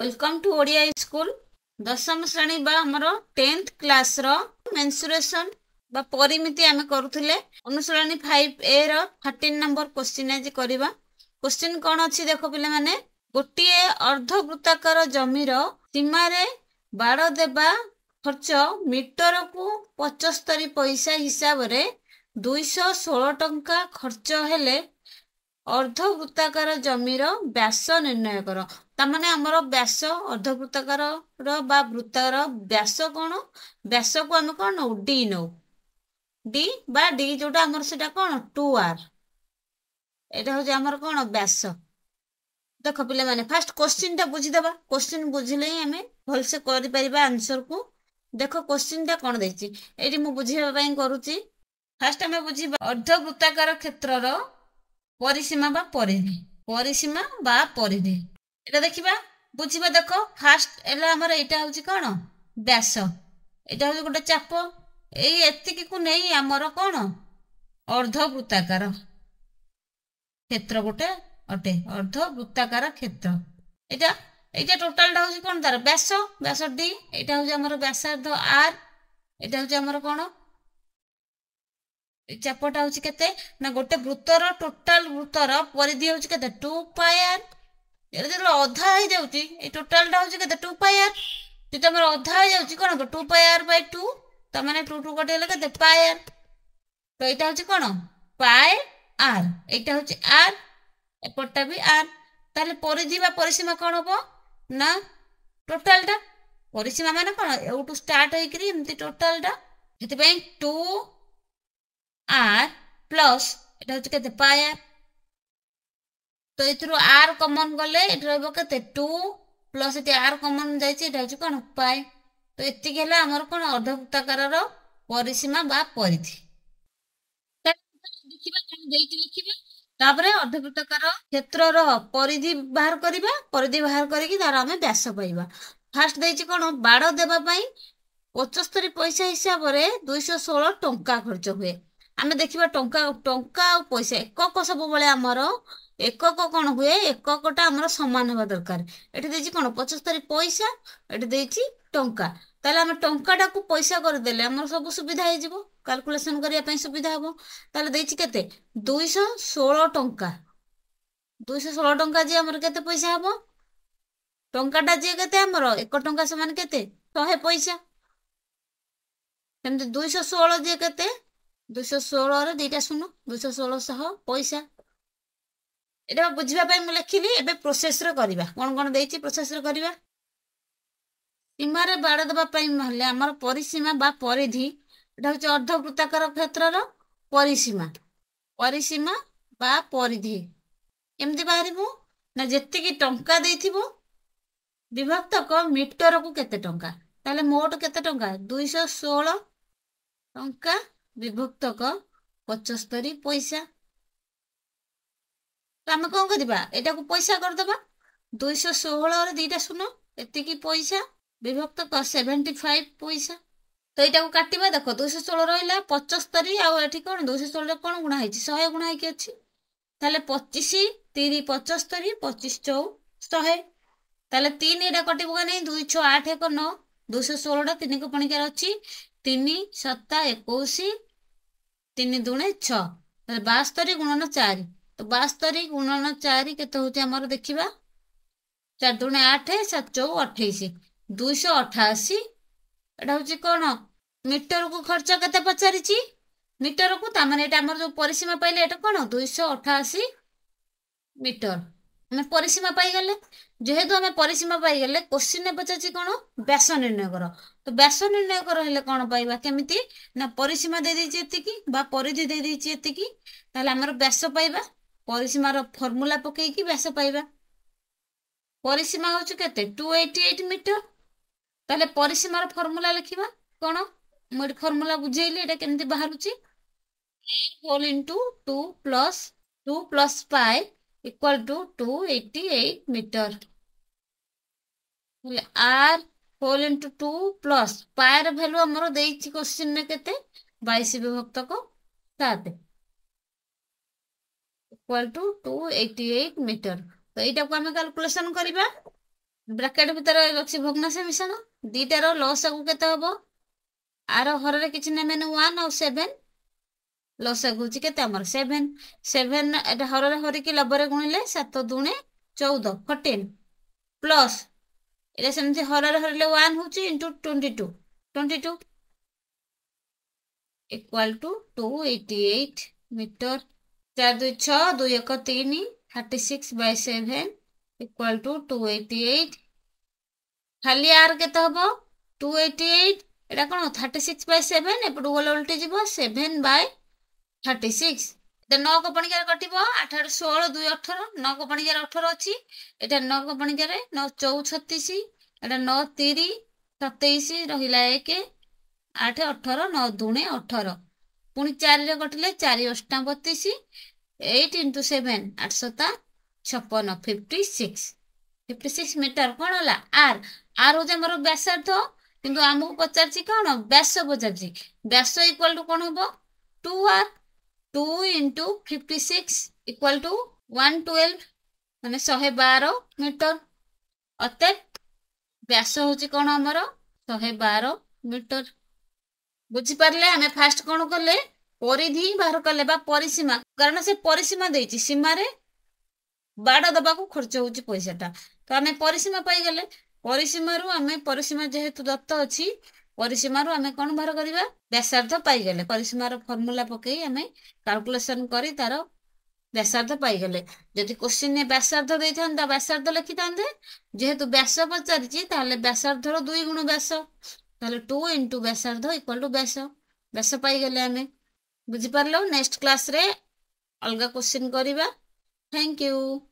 welcome to Odia school ଦଶମ ଶ୍ରେଣୀ ବା ଆମର ଟେନ୍ଥ କ୍ଲାସ୍ର ମେନ୍ସୁରେସନ୍ ବା ପରିମିତି ଆମେ କରୁଥିଲେ ଅନୁସରଣୀ ଫାଇଭ୍ ଏ ର ଥାର୍ଟିନ୍ ନମ୍ବର କ୍ୱେଶ୍ଚିନ୍ ଆଜି କରିବା କ୍ୱେଶ୍ଚିନ୍ କ'ଣ ଅଛି ଦେଖ ପିଲାମାନେ ଗୋଟିଏ ଅର୍ଦ୍ଧବୃତ୍ତାକାର ଜମିର ସୀମାରେ ବାଡ଼ ଦେବା ଖର୍ଚ୍ଚ ମିଟରକୁ ପଞ୍ଚସ୍ତରୀ ପଇସା ହିସାବରେ ଦୁଇଶହ ଷୋହଳ ଟଙ୍କା ଖର୍ଚ୍ଚ ହେଲେ ଅର୍ଦ୍ଧବୃତ୍ତାକାର ଜମିର ବ୍ୟାସ ନିର୍ଣ୍ଣୟ କର ତାମାନେ ଆମର ବ୍ୟାସ ଅର୍ଦ୍ଧବୃତ୍ତାକାରର ବା ବୃତ୍ତାକାର ବ୍ୟାସ କ'ଣ ବ୍ୟାସକୁ ଆମେ କ'ଣ ନଉ ଡି ନଉ ଡି ବା ଡି ଯୋଉଟା ଆମର ସେଇଟା କ'ଣ ଟୁ ଆର୍ ଏଇଟା ହଉଛି ଆମର କ'ଣ ବ୍ୟାସ ଦେଖ ପିଲାମାନେ ଫାଷ୍ଟ କୋଶ୍ଚିନ୍ଟା ବୁଝିଦେବା କୋଶ୍ଚିନ୍ ବୁଝିଲେ ହିଁ ଆମେ ଭଲସେ କରିପାରିବା ଆନ୍ସର୍କୁ ଦେଖ କୋଶ୍ଚିନ୍ ଟା କ'ଣ ଦେଇଛି ଏଇଠି ମୁଁ ବୁଝେଇବା ପାଇଁ କରୁଛି ଫାଷ୍ଟ ଆମେ ବୁଝିବା ଅର୍ଦ୍ଧ ବୃତ୍ତାକାର କ୍ଷେତ୍ରର পরিসীমা বা পরিধি পরিসীমা বা পরিধি এটা ଦେଖିବା ବୁଝିବା ଦେଖ ଫାଷ୍ଟ ହେଲା ଆମର ଏଇଟା ହେଉଛି କ'ଣ ବ୍ୟାସ ଏଇଟା ହେଉଛି ଗୋଟେ ଚାପ ଏଇ ଏତିକିକୁ ନେଇ ଆମର କ'ଣ ଅର୍ଦ୍ଧ ବୃତ୍ତାକାର କ୍ଷେତ୍ର ଗୋଟେ ଅଟେ ଅର୍ଦ୍ଧ ବୃତ୍ତାକାର କ୍ଷେତ୍ର ଏଇଟା ଏଇଟା ଟୋଟାଲଟା ହେଉଛି କ'ଣ ତାର ବ୍ୟାସ ବ୍ୟାସ ଡି ଏଇଟା ହେଉଛି ଆମର ବ୍ୟାସାର୍ଦ୍ଧ ଆର୍ ଏଇଟା ହେଉଛି ଆମର କ'ଣ ଚାପଟା ହେଉଛି କେତେ ନା ଗୋଟେ ବୃତ୍ତର ଟୋଟାଲ ବୃତ୍ତର ପରିଧି ହେଉଛି କେତେ ଟୁ ପାୟାର ଏଇଟା ଯେତେବେଳେ ଅଧା ହେଇଯାଉଛି ଏଇ ଟୋଟାଲଟା ହେଉଛି କେତେ ଟୁ ପାୟାର ଯଦି ଆମର ଅଧା ହେଇଯାଉଛି କ'ଣ ଟୁ ପାୟାର ବାଇ ଟୁ ତା ମାନେ ଟୁ ଟୁ କଟିଗଲେ କେତେ ପାୟାର ତ ଏଇଟା ହେଉଛି କ'ଣ ପାଏ ଆର୍ ଏଇଟା ହେଉଛି ଆର୍ ଏପଟଟା ବି ଆର୍ ତାହେଲେ ପରିଧି ବା ପରିସୀମା କ'ଣ ହବ ନା ଟୋଟାଲଟା ପରିସୀମା ମାନେ କ'ଣ ଏଉଠୁ ଷ୍ଟାର୍ଟ ହେଇକିରି ଏମିତି ଟୋଟାଲଟା ସେଥିପାଇଁ ଟୁ আর প্লস এটা হচ্ছে কেতে পায়ে তো এর আর কমন গলে এটা রহব কেতে টু প্লস এটি আর কমন যাইছে এটা হচ্ছে কোণ পায়ে তো এতিকি হলে আমার কোণ অর্ধবৃত্তাকারর পরিসীমা বা পরিধি লিখিবা ଦେଇକି লিখিবা ତାପରେ ଅର୍ଦ୍ଧବୃତ୍ତାକାର କ୍ଷେତ୍ରର ପରିଧି ବାହାର କରିବା ପରିଧି ବାହାର କରିକି ତାର ଆମେ ବ୍ୟାସ ପାଇବା ଫାର୍ଷ୍ଟ ଦେଇଛି କ'ଣ ବାଡ଼ ଦେବା ପାଇଁ ପଞ୍ଚସ୍ତରୀ ପଇସା ହିସାବରେ ଦୁଇଶହ ଷୋହଳ ଟଙ୍କା ଖର୍ଚ୍ଚ ହୁଏ ଆମେ ଦେଖିବା ଟଙ୍କା ଟଙ୍କା ଆଉ ପଇସା ଏକକ ସବୁବେଳେ ଆମର ଏକକ କ'ଣ ହୁଏ ଏକକଟା ଆମର ସମାନ ହେବା ଦରକାର ଏଠି ଦେଇଛି କ'ଣ ପଞ୍ଚସ୍ତରୀ ପଇସା ଏଠି ଦେଇଛି ଟଙ୍କା ତାହେଲେ ଆମେ ଟଙ୍କାଟାକୁ ପଇସା କରିଦେଲେ ଆମର ସବୁ ସୁବିଧା ହେଇଯିବ କାଲକୁଲେସନ୍ କରିବା ପାଇଁ ସୁବିଧା ହେବ ତାହେଲେ ଦେଇଛି କେତେ ଦୁଇଶହ ଷୋହଳ ଟଙ୍କା ଦୁଇଶହ ଷୋହଳ ଟଙ୍କା ଯେ ଆମର କେତେ ପଇସା ହେବ ଟଙ୍କାଟା ଯିଏ କେତେ ଆମର ଏକ ଟଙ୍କା ସମାନ କେତେ ଶହେ ପଇସା ସେମିତି ଦୁଇଶହ ଷୋହଳ ଯିଏ କେତେ ଦୁଇଶହ ଷୋହଳର ଦୁଇଟା ଶୂନ ଦୁଇଶହ ଷୋହଳ ସହ ପଇସା এটা বুঝবা মু লেখিলি এবে প্রোসেসর করা কোণ কোণ দিয়েছি প্রোসেসর করা সীমার বাড় দেওয়া হলে আমার পরিসীমা বা পরিধি এটা হচ্ছে অর্ধবৃত্তাকার ক্ষেত্রর পরিসীমা পরিসীমা বা পরিধি এমতি বাহারু না যেতিকি টঙ্কা দিয়ে বিভক্তক মিটরকু কেতে টঙ্কা তাহলে মোট কেতে টঙ্কা দুইশহ ষোল টঙ্কা বিভক্তক ପଞ୍ଚସ୍ତରୀ ପଇସା ତ ଆମେ କ'ଣ କରିବା ଏଟାକୁ ପଇସା କରିଦେବା ଦୁଇଶହ ଷୋହଳରେ ଦୁଇଟା ଶୂନ ଏତିକି ପଇସା ବିଭକ୍ତକ ସେଭେଣ୍ଟି ଫାଇଭ୍ ପଇସା ତ ଏଇଟାକୁ କାଟିବା ଦେଖ ଦୁଇଶହ ଷୋହଳ ରହିଲା ପଞ୍ଚସ୍ତରୀ ଆଉ ଏଠି କ'ଣ ଦୁଇଶହ ଷୋହଳରେ କ'ଣ ଗୁଣା ହେଇଛି ଶହେ ଗୁଣା ହେଇକି ଅଛି ତାହେଲେ ପଚିଶ ତିରି ପଞ୍ଚସ୍ତରୀ ପଚିଶ ଚଉ ଶହେ ତାହେଲେ ତିନି ଏଇଟା କଟିବ କି ନାହିଁ ଦୁଇ ଛଅ ଆଠ ଏକ ନଅ ଦୁଇଶହ ଷୋହଳଟା ତିନିକୁ ପଣିକାର ଅଛି ତିନି ସତା ଏକୋଇଶ ତିନି ଦୁଣେ ଛଅ ବାସ୍ତରୀ ଗୁଣନ ଚାରି ତ ବାସ୍ତରୀ ଗୁଣନ ଚାରି କେତେ ହେଉଛି ଆମର ଦେଖିବା ଚାରି ଦୁଣେ ଆଠ ସାତ ଚଉ ଅଠେଇଶ ଦୁଇଶହ ଅଠାଅଶୀ ଏଇଟା ହେଉଛି କ'ଣ ମିଟରକୁ ଖର୍ଚ୍ଚ କେତେ ପଚାରିଛି ମିଟରକୁ ତାମାନେ ଏଇଟା ଆମର ଯେଉଁ ପରିସୀମା ପାଇଲେ ଏଇଟା କ'ଣ ଦୁଇଶହ ଅଠାଅଶୀ ମିଟର ଆମେ ପରିସୀମା ପାଇଗଲେ যেহেতু আমি পরিসীমা পাইগলে কোশ্চিন পচারছি কোণ ব্যাস নির্ণয় কর তো ব্যাস নির্ণয় কর হলে কোণ পাইবা কেমিতি না পরিসীমা দিছি এতিকি বা পরিধি দিছি এতিকি তাহলে আমার ব্যাস পাইবা পরিসীমার ফর্মুলা কি ব্যাস পাইবা পরিসীমা হচ্ছে কত 288 মিটার তাহলে পরিসীমার ফর্মুলা লিখিবা কোণ মোড ফর্মুলা ଫର୍ମୁଲା এটা ଏଇଟା କେମିତି ବାହାରୁଛି n whole into two plus two plus five equal to two eighty ହେଲେ r whole into two plus pi r value ଆମର ଦେଇଛି କୋଶ୍ଚିନ୍ରେ କେତେ ବାଇଶ ବିଭକ୍ତକ ସାତ equal to two eighty eight metre ତ ଏଇଟାକୁ ଆମେ କାଲକୁଲେସନ୍ କରିବା ବ୍ରାକେଟ୍ ଭିତରେ ଅଛି ଭଗ୍ନାଶ ମିଶାଣ ଦୁଇଟାର ଲସ୍ ଆଗକୁ କେତେ ହେବ ଆର ହରରେ କିଛି ନେଇ ମାନେ ୱାନ୍ ଆଉ ସେଭେନ୍ ଲସ୍ ଆଗକୁ ହେଉଛି କେତେ ଆମର ସେଭେନ୍ ସେଭେନ୍ ଏଇଟା ହରରେ ହରିକି ଲବରେ ଗୁଣିଲେ ସାତ ଦୁଣେ ଚଉଦ ଫର୍ଟିନ୍ ପ୍ଲସ୍ এটা সেମିତି হରରେ হরিলে ওয়ান হচ্ছে into twenty two twenty two equal to two eighty eight metre চার দুই ছ দুই এক তিন thirty six by seven equal to two eighty eight খালি আর কেতে হব টু এইটি এইট এটা কোণ থার্টি সিক্স বাই সেভেন এপটু গলে উল্টে যাব সেভেন বাই থার্টি সিক্স ন କମ୍ପାଣି ଯାର କଟିବ ଆଠ ଆଠ ଷୋହଳ ଦୁଇ ଅଠର ନଅ କମ୍ପାଣି ଯାର ଅଠର ଅଛି ଏଇଟା ନଅ କମ୍ପାଣି ଯାରେ ନଅ ଚଉଛତିଶ ଏଇଟା ନଅ ତିରି ସତେଇଶ ରହିଲା ଏକ ଆଠ ଅଠର ନଅ ଦୁଣେ ଅଠର ପୁଣି ଚାରିରେ କଟିଲେ ଚାରି ଅଷ୍ଟା ବତିଶ ଏଇଟ୍ ଇଣ୍ଟୁ ସେଭେନ୍ ଆଠଶତା ଛପନ fifty six fifty six metre କ'ଣ ହେଲା ଆର୍ ଆର୍ ହେଉଛି ଆମର ବ୍ୟାସାର୍ଦ୍ଧ କିନ୍ତୁ ଆମକୁ ପଚାରିଛି କ'ଣ ବ୍ୟାସ ପଚାରିଛି ବ୍ୟାସ ଇକ୍ୱାଲ୍ ଟୁ କ'ଣ ହେବ two r 2 into 56 equal to 112 মানে 112 মিটার অতএব ব্যাস হচ্ছে কোণ আমার 112 মিটার বুঝি পারলে আমি ফার্স্ট কোণ কলে পরিধি বাহার কলে বা পরিসীমা কারণ সে পরিসীমা দেইছি সীমারে বাড় দেবাকু খরচ হচ্ছে পয়সাটা তো আমি পরিসীমা পাইগলে পরিসীমারু আমি পরিসীমা যেহেতু দত্ত অছি ପରିସୀମାରୁ ଆମେ କ'ଣ ବାହାର କରିବା ବ୍ୟାସାର୍ଦ୍ଧ ପାଇଗଲେ ପରିସୀମାର ଫର୍ମୁଲା ପକାଇ ଆମେ କାଲକୁଲେସନ୍ କରି ତାର ବ୍ୟାସାର୍ଦ୍ଧ ପାଇଗଲେ ଯଦି କୋଶ୍ଚିନ୍ରେ ବ୍ୟାସାର୍ଦ୍ଧ ଦେଇଥାନ୍ତା ବ୍ୟାସାର୍ଦ୍ଧ ଲେଖିଥାନ୍ତେ ଯେହେତୁ ବ୍ୟାସ ପଚାରିଛି ତାହେଲେ ବ୍ୟାସାର୍ଦ୍ଧର ଦୁଇ ଗୁଣ ବ୍ୟାସ ତାହେଲେ ଟୁ ଇଣ୍ଟୁ ବ୍ୟାସାର୍ଦ୍ଧ ଇକ୍ୱାଲ୍ ଟୁ ବ୍ୟାସ ବ୍ୟାସ ପାଇଗଲେ ଆମେ ବୁଝିପାରିଲ ନେକ୍ସଟ କ୍ଲାସ୍ରେ ଅଲଗା କୋଶ୍ଚିନ୍ କରିବା ଥ୍ୟାଙ୍କ ୟୁ